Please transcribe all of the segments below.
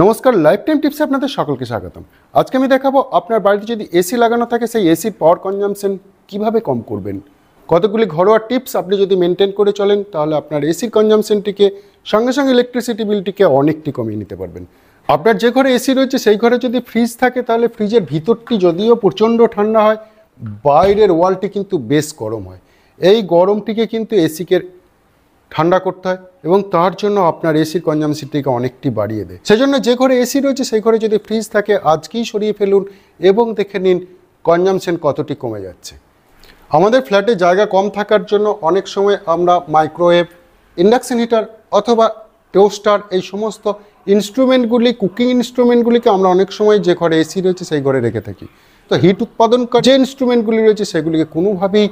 নমস্কার life time টিপসে আপনাদের সকলকে স্বাগতম আজকে আমি দেখাবো আপনার বাড়িতে যদি এসি লাগানো থাকে সেই এসির পাওয়ার কনজামশন কিভাবে কম করবেন কতগুলি ঘরোয়া টিপস আপনি যদি মেনটেন করে চলেন তাহলে আপনার এসির কনজামশনটিকে সঙ্গে সঙ্গে ইলেকট্রিসিটি বিলটিকে অনেকটি কমিয়ে নিতে পারবেন আপনার যে ঘরে এসি রয়েছে সেই ঘরে যদি ফ্রিজ থাকে তাহলে ফ্রিজের ভিতরটি যদিও প্রচণ্ড ঠান্ডা হয় বাইরের ওয়ালটি কিন্তু বেশ গরম হয় এই গরমটিকে কিন্তু এসিকে ঠান্ডা করতে হয় এবং তার জন্য আপনার এসির কনজামশনটিকে অনেকটি বাড়িয়ে দেয় সেজন্য যে ঘরে এসি রয়েছে সেই ঘরে যদি ফ্রিজ থাকে আজকেই সরিয়ে ফেলুন এবং দেখে নিন কনজামশন কতটি কমে যাচ্ছে আমাদের ফ্ল্যাটে জায়গা কম থাকার জন্য অনেক সময় আমরা মাইক্রোওয়েভ ইন্ডাকশন হিটার অথবা টোস্টার এই সমস্ত ইনস্ট্রুমেন্টগুলি কুকিং ইনস্ট্রুমেন্টগুলিকে আমরা অনেক সময় যে ঘরে এসি রয়েছে সেই ঘরে রেখে থাকি তো হিট উৎপাদন যে ইনস্ট্রুমেন্টগুলি রয়েছে সেগুলিকে কোনোভাবেই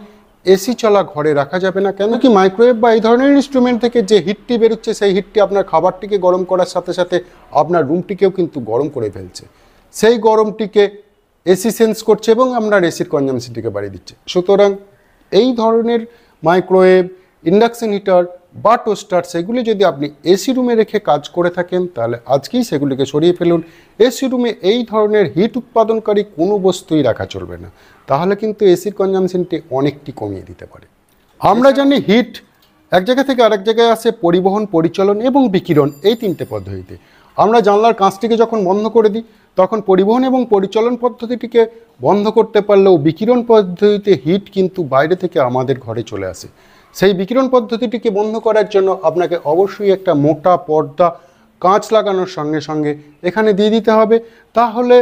এসি চলা ঘরে রাখা যাবে না কেন কি মাইক্রোওয়েভ বা এই ধরনের ইনস্ট্রুমেন্ট থেকে যে হিটটি বেরোচ্ছে সেই হিটটি আপনার খাবারটিকে গরম করার সাথে সাথে আপনার রুমটিকেও কিন্তু গরম করে ফেলছে সেই গরমটিকে এসি সেন্স করছে এবং আপনার এসির কনজামশনটিকে বাড়িয়ে দিচ্ছে সুতরাং এই ধরনের মাইক্রোওয়েভ ইন্ডাকশন হিটার বা টোস্টার সেগুলি যদি আপনি এসি রুমে রেখে কাজ করে থাকেন তাহলে আজকেই সেগুলিকে সরিয়ে ফেলুন এসি রুমে এই ধরনের হিট উৎপাদনকারী কোনো বস্তুই রাখা চলবে না তাহলে কিন্তু এসির কনজামশনটি অনেকটি কমিয়ে দিতে পারে আমরা জানি হিট এক জায়গা থেকে আরেক জায়গায় আসে পরিবহন পরিচালন এবং বিকিরণ এই তিনটে পদ্ধতিতে আমরা জানলার কাঁচটিকে যখন বন্ধ করে দিই তখন পরিবহন এবং পরিচালন পদ্ধতিটিকে বন্ধ করতে পারলেও বিকিরণ পদ্ধতিতে হিট কিন্তু বাইরে থেকে আমাদের ঘরে চলে আসে সেই বিকিরণ পদ্ধতিটিকে বন্ধ করার জন্য আপনাকে অবশ্যই একটা মোটা পর্দা কাঁচ লাগানোর সঙ্গে সঙ্গে এখানে দিয়ে দিতে হবে তাহলে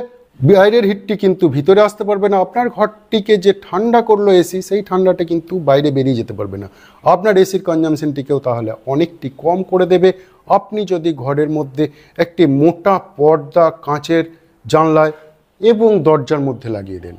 বাইরের হিটটি কিন্তু ভিতরে আসতে পারবে না আপনার ঘরটিকে যে ঠান্ডা করলো এসি সেই ঠান্ডাটা কিন্তু বাইরে বেরিয়ে যেতে পারবে না আপনার এসির কনজামশনটিকেও তাহলে অনেকটি কম করে দেবে আপনি যদি ঘরের মধ্যে একটি মোটা পর্দা কাঁচের জানলায় এবং দরজার মধ্যে লাগিয়ে দেন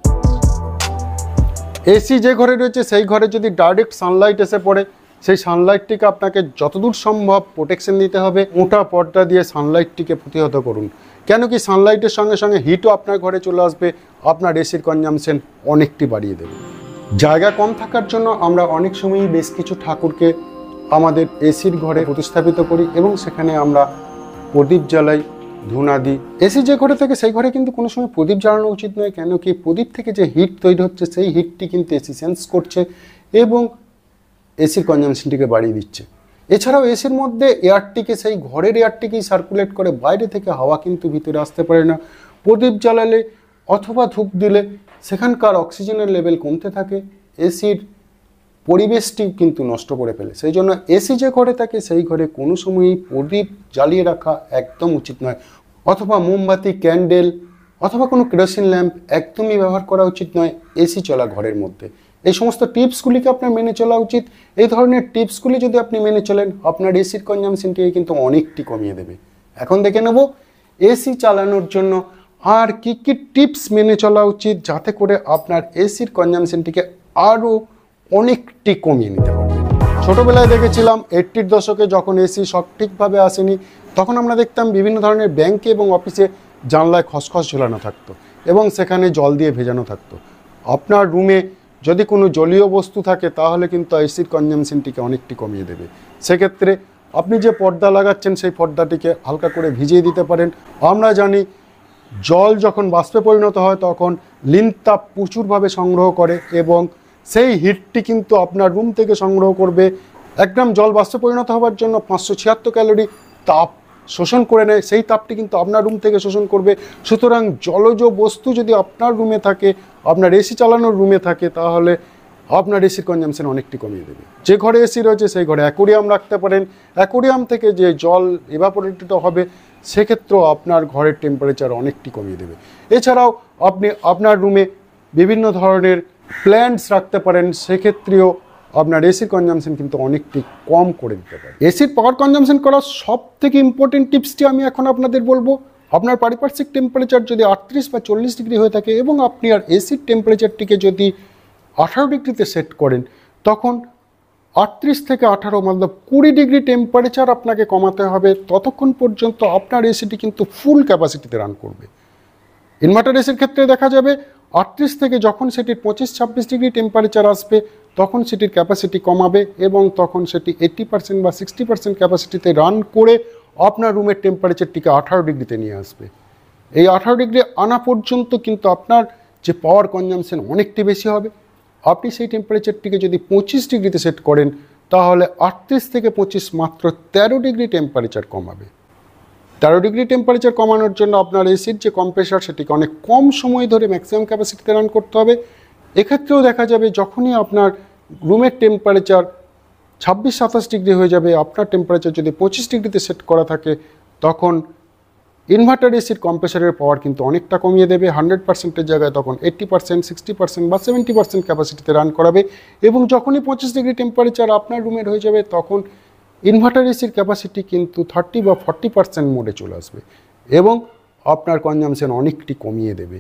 এসি যে ঘরে রয়েছে সেই ঘরে যদি ডাইরেক্ট সানলাইট এসে পড়ে সেই সানলাইটটিকে আপনাকে যতদূর সম্ভব প্রোটেকশন দিতে হবে মোটা পর্দা দিয়ে সানলাইটটিকে প্রতিহত করুন কেন কি সানলাইটের সঙ্গে সঙ্গে হিটও আপনার ঘরে চলে আসবে আপনার এসির কনজামশন অনেকটি বাড়িয়ে দেবে জায়গা কম থাকার জন্য আমরা অনেক সময়ই বেশ কিছু ঠাকুরকে আমাদের এসির ঘরে প্রতিস্থাপিত করি এবং সেখানে আমরা প্রদীপ জ্বালাই ধুনাদি এসি যে ঘরে থাকে সেই ঘরে কিন্তু কোনো সময় প্রদীপ জ্বালানো উচিত নয় কেন কি প্রদীপ থেকে যে হিট তৈরি হচ্ছে সেই হিটটি কিন্তু এসি সেন্স করছে এবং এসির কনজামশনটিকে বাড়িয়ে দিচ্ছে এছাড়াও এসির মধ্যে এয়ারটিকে সেই ঘরের এয়ারটিকেই সার্কুলেট করে বাইরে থেকে হাওয়া কিন্তু ভিতরে আসতে পারে না প্রদীপ জ্বালালে অথবা ধূপ দিলে সেখানকার অক্সিজেনের লেভেল কমতে থাকে এসির পরিবেশটিও কিন্তু নষ্ট করে ফেলে সেই জন্য এসি যে ঘরে থাকে সেই ঘরে কোনো সময়ই প্রদীপ জ্বালিয়ে রাখা একদম উচিত নয় অথবা মোমবাতি ক্যান্ডেল অথবা কোনো ক্রেসিন ল্যাম্প একদমই ব্যবহার করা উচিত নয় এসি চলা ঘরের মধ্যে এই সমস্ত টিপসগুলিকে আপনার মেনে চলা উচিত এই ধরনের টিপসগুলি যদি আপনি মেনে চলেন আপনার এসির কনজামশনটিকে কিন্তু অনেকটি কমিয়ে দেবে এখন দেখে নেব এসি চালানোর জন্য আর কি কি টিপস মেনে চলা উচিত যাতে করে আপনার এসির কনজামশনটিকে আরও অনেকটি কমিয়ে নিতে পারবে ছোটোবেলায় দেখেছিলাম এইটির দশকে যখন এসি সঠিকভাবে আসেনি তখন আমরা দেখতাম বিভিন্ন ধরনের ব্যাংকে এবং অফিসে জানলায় খসখস ঝোলানো থাকতো এবং সেখানে জল দিয়ে ভেজানো থাকতো আপনার রুমে যদি কোনো জলীয় বস্তু থাকে তাহলে কিন্তু এসির কনজামশনটিকে অনেকটি কমিয়ে দেবে সেক্ষেত্রে আপনি যে পর্দা লাগাচ্ছেন সেই পর্দাটিকে হালকা করে ভিজিয়ে দিতে পারেন আমরা জানি জল যখন বাষ্পে পরিণত হয় তখন লিনতাপ প্রচুরভাবে সংগ্রহ করে এবং সেই হিটটি কিন্তু আপনার রুম থেকে সংগ্রহ করবে এক গ্রাম জল বাষ্পে পরিণত হওয়ার জন্য পাঁচশো ছিয়াত্তর ক্যালোরি তাপ শোষণ করে নেয় সেই তাপটি কিন্তু আপনার রুম থেকে শোষণ করবে সুতরাং জলজ বস্তু যদি আপনার রুমে থাকে আপনার এসি চালানোর রুমে থাকে তাহলে আপনার এসির কনজামশন অনেকটি কমিয়ে দেবে যে ঘরে এসি রয়েছে সেই ঘরে অ্যাকোরিয়াম রাখতে পারেন অ্যাকোরিয়াম থেকে যে জল এভাপোরেটেড হবে সেক্ষেত্রেও আপনার ঘরের টেম্পারেচার অনেকটি কমিয়ে দেবে এছাড়াও আপনি আপনার রুমে বিভিন্ন ধরনের প্ল্যান্টস রাখতে পারেন সেক্ষেত্রেও আপনার এসির কনজামশন কিন্তু অনেকটি কম করে দিতে পারে এসির পাওয়ার কনজামশন করার সব থেকে ইম্পর্টেন্ট টিপসটি আমি এখন আপনাদের বলবো আপনার পারিপার্শ্বিক টেম্পারেচার যদি আটত্রিশ বা চল্লিশ ডিগ্রি হয়ে থাকে এবং আপনি আর এসির টেম্পারেচারটিকে যদি আঠারো ডিগ্রিতে সেট করেন তখন আটত্রিশ থেকে আঠারো মতলব কুড়ি ডিগ্রি টেম্পারেচার আপনাকে কমাতে হবে ততক্ষণ পর্যন্ত আপনার এসিটি কিন্তু ফুল ক্যাপাসিটিতে রান করবে ইনভার্টার এসির ক্ষেত্রে দেখা যাবে আটত্রিশ থেকে যখন সেটির পঁচিশ ছাব্বিশ ডিগ্রি টেম্পারেচার আসবে তখন সেটির ক্যাপাসিটি কমাবে এবং তখন সেটি এইট্টি পার্সেন্ট বা সিক্সটি পার্সেন্ট ক্যাপাসিটিতে রান করে আপনার রুমের টেম্পারেচারটিকে আঠারো ডিগ্রিতে নিয়ে আসবে এই আঠারো ডিগ্রি আনা পর্যন্ত কিন্তু আপনার যে পাওয়ার কনজামশন অনেকটি বেশি হবে আপনি সেই টেম্পারেচারটিকে যদি পঁচিশ ডিগ্রিতে সেট করেন তাহলে আটত্রিশ থেকে পঁচিশ মাত্র তেরো ডিগ্রি টেম্পারেচার কমাবে তেরো ডিগ্রি টেম্পারেচার কমানোর জন্য আপনার এসির যে কম্প্রেসার সেটিকে অনেক কম সময় ধরে ম্যাক্সিমাম ক্যাপাসিটিতে রান করতে হবে এক্ষেত্রেও দেখা যাবে যখনই আপনার রুমের টেম্পারেচার ছাব্বিশ সাতাশ ডিগ্রি হয়ে যাবে আপনার টেম্পারেচার যদি পঁচিশ ডিগ্রিতে সেট করা থাকে তখন ইনভার্টার এসির কম্প্রেসারের পাওয়ার কিন্তু অনেকটা কমিয়ে দেবে হান্ড্রেড পার্সেন্টের জায়গায় তখন এইট্টি পার্সেন্ট সিক্সটি পার্সেন্ট বা সেভেন্টি পার্সেন্ট ক্যাপাসিটিতে রান করাবে এবং যখনই পঁচিশ ডিগ্রি টেম্পারেচার আপনার রুমের হয়ে যাবে তখন ইনভার্টার এসির ক্যাপাসিটি কিন্তু থার্টি বা ফর্টি পার্সেন্ট মোডে চলে আসবে এবং আপনার কনজামশন অনেকটি কমিয়ে দেবে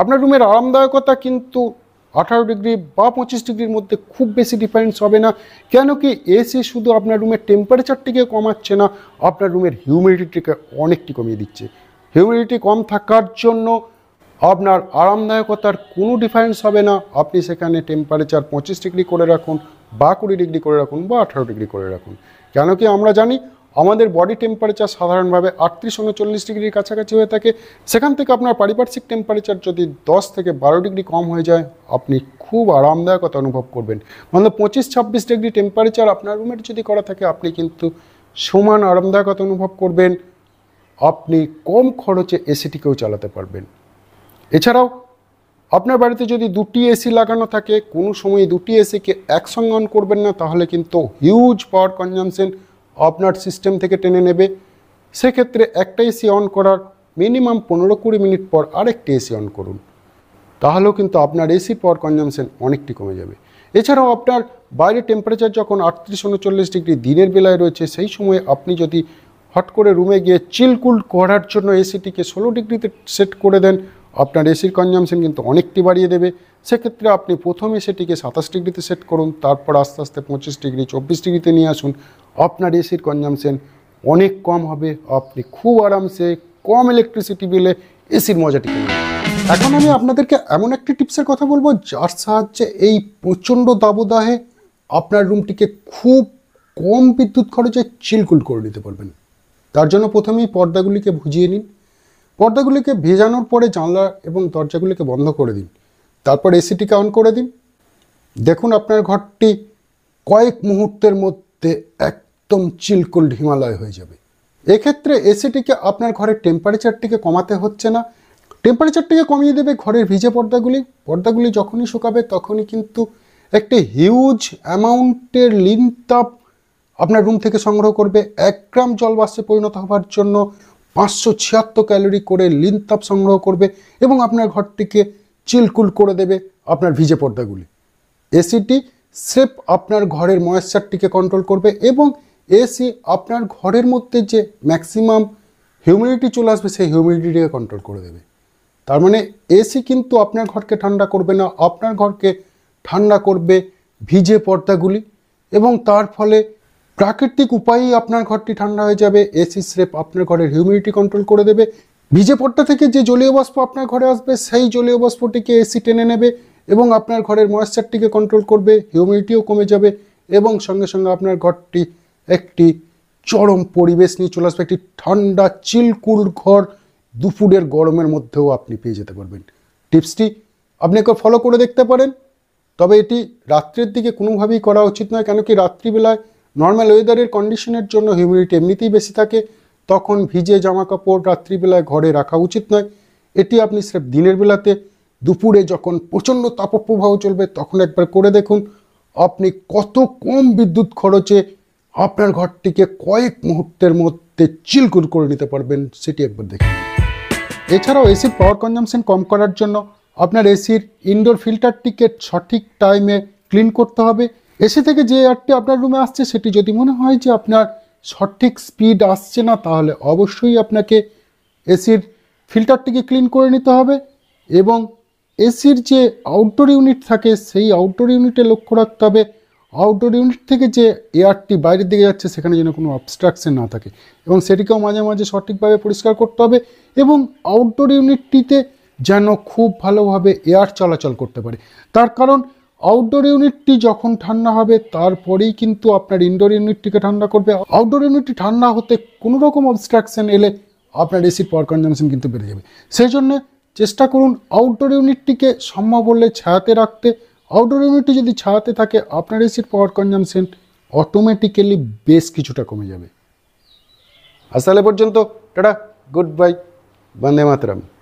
আপনার রুমের আরামদায়কতা কিন্তু আঠারো ডিগ্রি বা পঁচিশ ডিগ্রির মধ্যে খুব বেশি ডিফারেন্স হবে না কেন কি এসি শুধু আপনার রুমের টেম্পারেচারটিকে কমাচ্ছে না আপনার রুমের হিউমিডিটিকে অনেকটি কমিয়ে দিচ্ছে হিউমিডিটি কম থাকার জন্য আপনার আরামদায়কতার কোনো ডিফারেন্স হবে না আপনি সেখানে টেম্পারেচার পঁচিশ ডিগ্রি করে রাখুন বা কুড়ি ডিগ্রি করে রাখুন বা আঠারো ডিগ্রি করে রাখুন কেন কি আমরা জানি আমাদের বডি টেম্পারেচার সাধারণভাবে আটত্রিশ উনচল্লিশ ডিগ্রির কাছাকাছি হয়ে থাকে সেখান থেকে আপনার পারিপার্শ্বিক টেম্পারেচার যদি দশ থেকে বারো ডিগ্রি কম হয়ে যায় আপনি খুব আরামদায়কতা অনুভব করবেন মানে পঁচিশ ছাব্বিশ ডিগ্রি টেম্পারেচার আপনার রুমের যদি করা থাকে আপনি কিন্তু সমান আরামদায়কতা অনুভব করবেন আপনি কম খরচে এসিটিকেও চালাতে পারবেন এছাড়াও আপনার বাড়িতে যদি দুটি এসি লাগানো থাকে কোনো সময় দুটি এসিকে একসঙ্গে অন করবেন না তাহলে কিন্তু হিউজ পাওয়ার কনজামশন আপনার সিস্টেম থেকে টেনে নেবে সেক্ষেত্রে একটা এসি অন করার মিনিমাম পনেরো কুড়ি মিনিট পর আরেকটি এসি অন করুন তাহলেও কিন্তু আপনার এসি পাওয়ার কনজামশন অনেকটি কমে যাবে এছাড়াও আপনার বাইরে টেম্পারেচার যখন আটত্রিশ উনচল্লিশ ডিগ্রি দিনের বেলায় রয়েছে সেই সময়ে আপনি যদি হট করে রুমে গিয়ে চিলকুল করার জন্য এসিটিকে ষোলো ডিগ্রিতে সেট করে দেন আপনার এসির কনজামশন কিন্তু অনেকটি বাড়িয়ে দেবে সেক্ষেত্রে আপনি প্রথমে সেটিকে সাতাশ ডিগ্রিতে সেট করুন তারপর আস্তে আস্তে পঁচিশ ডিগ্রি চব্বিশ ডিগ্রিতে নিয়ে আসুন আপনার এসির কনজামশন অনেক কম হবে আপনি খুব আরামসে কম ইলেকট্রিসিটি বিলে এসির মজাটি কিনবেন এখন আমি আপনাদেরকে এমন একটি টিপসের কথা বলবো যার সাহায্যে এই প্রচণ্ড দাবদাহে আপনার রুমটিকে খুব কম বিদ্যুৎ খরচে চিলকুল করে নিতে পারবেন তার জন্য প্রথমেই পর্দাগুলিকে ভুজিয়ে নিন পর্দাগুলিকে ভেজানোর পরে জানলা এবং দরজাগুলিকে বন্ধ করে দিন তারপর এসিটিকে অন করে দিন দেখুন আপনার ঘরটি কয়েক মুহূর্তের মধ্যে একদম চিলকুল হিমালয় হয়ে যাবে এক্ষেত্রে এসিটিকে আপনার ঘরের টেম্পারেচারটিকে কমাতে হচ্ছে না টেম্পারেচারটিকে কমিয়ে দেবে ঘরের ভিজে পর্দাগুলি পর্দাগুলি যখনই শুকাবে তখনই কিন্তু একটি হিউজ অ্যামাউন্টের লিনতাপ আপনার রুম থেকে সংগ্রহ করবে এক গ্রাম জল বাসে পরিণত হওয়ার জন্য পাঁচশো ছিয়াত্তর ক্যালোরি করে লিনতাপ সংগ্রহ করবে এবং আপনার ঘরটিকে চিলকুল করে দেবে আপনার ভিজে পর্দাগুলি এসিটি সেফ আপনার ঘরের ময়েশ্চারটিকে কন্ট্রোল করবে এবং এসি আপনার ঘরের মধ্যে যে ম্যাক্সিমাম হিউমিডিটি চলে আসবে সেই হিউমিডিটিকে কন্ট্রোল করে দেবে তার মানে এসি কিন্তু আপনার ঘরকে ঠান্ডা করবে না আপনার ঘরকে ঠান্ডা করবে ভিজে পর্দাগুলি এবং তার ফলে প্রাকৃতিক উপায়েই আপনার ঘরটি ঠান্ডা হয়ে যাবে এসি স্রেপ আপনার ঘরের হিউমিডিটি কন্ট্রোল করে দেবে ভিজে পট্টা থেকে যে জলীয় বাষ্প আপনার ঘরে আসবে সেই জলীয় বাষ্পটিকে এসি টেনে নেবে এবং আপনার ঘরের ময়েশ্চারটিকে কন্ট্রোল করবে হিউমিডিটিও কমে যাবে এবং সঙ্গে সঙ্গে আপনার ঘরটি একটি চরম পরিবেশ নিয়ে চলে আসবে একটি ঠান্ডা চিলকুল ঘর দুপুরের গরমের মধ্যেও আপনি পেয়ে যেতে পারবেন টিপসটি আপনি একবার ফলো করে দেখতে পারেন তবে এটি রাত্রের দিকে কোনোভাবেই করা উচিত নয় কেন কি রাত্রিবেলায় নর্মাল ওয়েদারের কন্ডিশনের জন্য হিউমিডিটি এমনিতেই বেশি থাকে তখন ভিজে জামা কাপড় রাত্রিবেলায় ঘরে রাখা উচিত নয় এটি আপনি স্রেফ দিনের বেলাতে দুপুরে যখন প্রচণ্ড তাপপ্রবাহ চলবে তখন একবার করে দেখুন আপনি কত কম বিদ্যুৎ খরচে আপনার ঘরটিকে কয়েক মুহূর্তের মধ্যে চিলকুল করে নিতে পারবেন সেটি একবার দেখুন এছাড়াও এসির পাওয়ার কনজামশন কম করার জন্য আপনার এসির ইনডোর ফিল্টারটিকে সঠিক টাইমে ক্লিন করতে হবে এসে থেকে যে এয়ারটি আপনার রুমে আসছে সেটি যদি মনে হয় যে আপনার সঠিক স্পিড আসছে না তাহলে অবশ্যই আপনাকে এসির ফিল্টারটিকে ক্লিন করে নিতে হবে এবং এসির যে আউটডোর ইউনিট থাকে সেই আউটডোর ইউনিটে লক্ষ্য রাখতে হবে আউটডোর ইউনিট থেকে যে এয়ারটি বাইরের দিকে যাচ্ছে সেখানে যেন কোনো অবস্ট্রাকশন না থাকে এবং সেটিকেও মাঝে মাঝে সঠিকভাবে পরিষ্কার করতে হবে এবং আউটডোর ইউনিটটিতে যেন খুব ভালোভাবে এয়ার চলাচল করতে পারে তার কারণ আউটডোর ইউনিটটি যখন ঠান্ডা হবে তারপরেই কিন্তু আপনার ইনডোর ইউনিটটিকে ঠান্ডা করবে আউটডোর ইউনিটটি ঠান্ডা হতে কোনো রকম অবস্ট্রাকশন এলে আপনার এসির পাওয়ার কনজামশন কিন্তু বেড়ে যাবে সেই জন্যে চেষ্টা করুন আউটডোর ইউনিটটিকে সম্ভব হলে ছায়াতে রাখতে আউটডোর ইউনিটটি যদি ছায়াতে থাকে আপনার এসির পাওয়ার কনজামশন অটোমেটিক্যালি বেশ কিছুটা কমে যাবে আসলে পর্যন্ত টাটা গুড বাই বন্দে মাতরাম